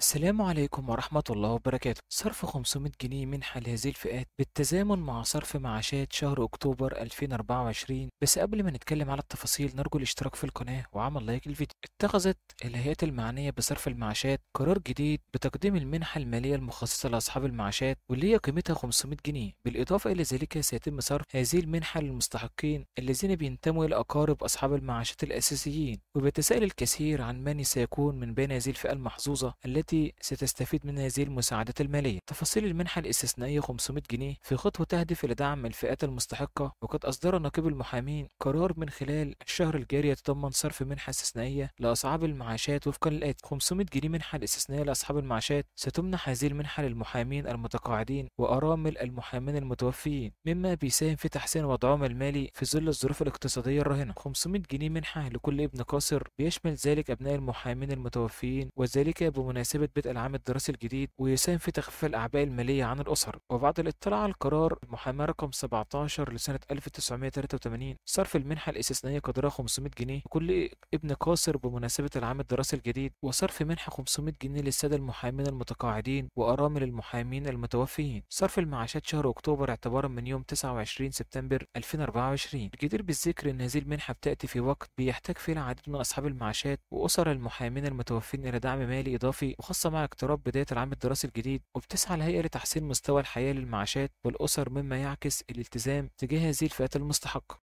السلام عليكم ورحمة الله وبركاته صرف 500 جنيه منحة لهذه الفئات بالتزامن مع صرف معاشات شهر أكتوبر 2024 بس قبل ما نتكلم على التفاصيل نرجو الاشتراك في القناة وعمل لايك للفيديو اتخذت الهيئات المعنية بصرف المعاشات قرار جديد بتقديم المنحة المالية المخصصة لأصحاب المعاشات واللي هي قيمتها 500 جنيه بالإضافة إلى ذلك سيتم صرف هذه المنحة للمستحقين الذين بينتموا إلى أقارب أصحاب المعاشات الأساسيين وبيتساءل الكثير عن من سيكون من بين هذه الفئة المحظوظة التي التي ستستفيد من هذه المساعدات المالية تفاصيل المنحة الاستثنائية 500 جنيه في خطوة تهدف إلى دعم الفئات المستحقة وقد أصدر نقيب المحامين قرار من خلال الشهر الجاري يتضمن صرف منحة استثنائية لأصحاب المعاشات وفقا للآتي 500 جنيه منحة الاستثنائية لأصحاب المعاشات ستمنح هذه المنحة للمحامين المتقاعدين وأرامل المحامين المتوفيين مما بيساهم في تحسين وضعهم المالي في ظل الظروف الاقتصادية الراهنة 500 جنيه منحة لكل ابن قاصر بيشمل ذلك أبناء المحامين المتوفيين وذلك بمناسبة بمناسبة بدء العام الدراسي الجديد ويساهم في تخفيف الأعباء المالية عن الأسر وبعد الاطلاع على القرار المحاماة رقم 17 لسنة 1983 صرف المنحة الاستثنائية قدرها 500 جنيه لكل ابن قاصر بمناسبة العام الدراسي الجديد وصرف منحة 500 جنيه للسادة المحامين المتقاعدين وأرامل المحامين المتوفيين صرف المعاشات شهر أكتوبر اعتبارا من يوم 29 سبتمبر 2024 الجدير بالذكر أن هذه المنحة بتأتي في وقت بيحتاج فيه العديد من أصحاب المعاشات وأسر المحامين المتوفين إلى دعم مالي إضافي خاصة مع اقتراب بداية العام الدراسي الجديد وبتسعى الهيئة لتحسين مستوى الحياة للمعاشات والأسر مما يعكس الالتزام تجاه هذه الفئات المستحقة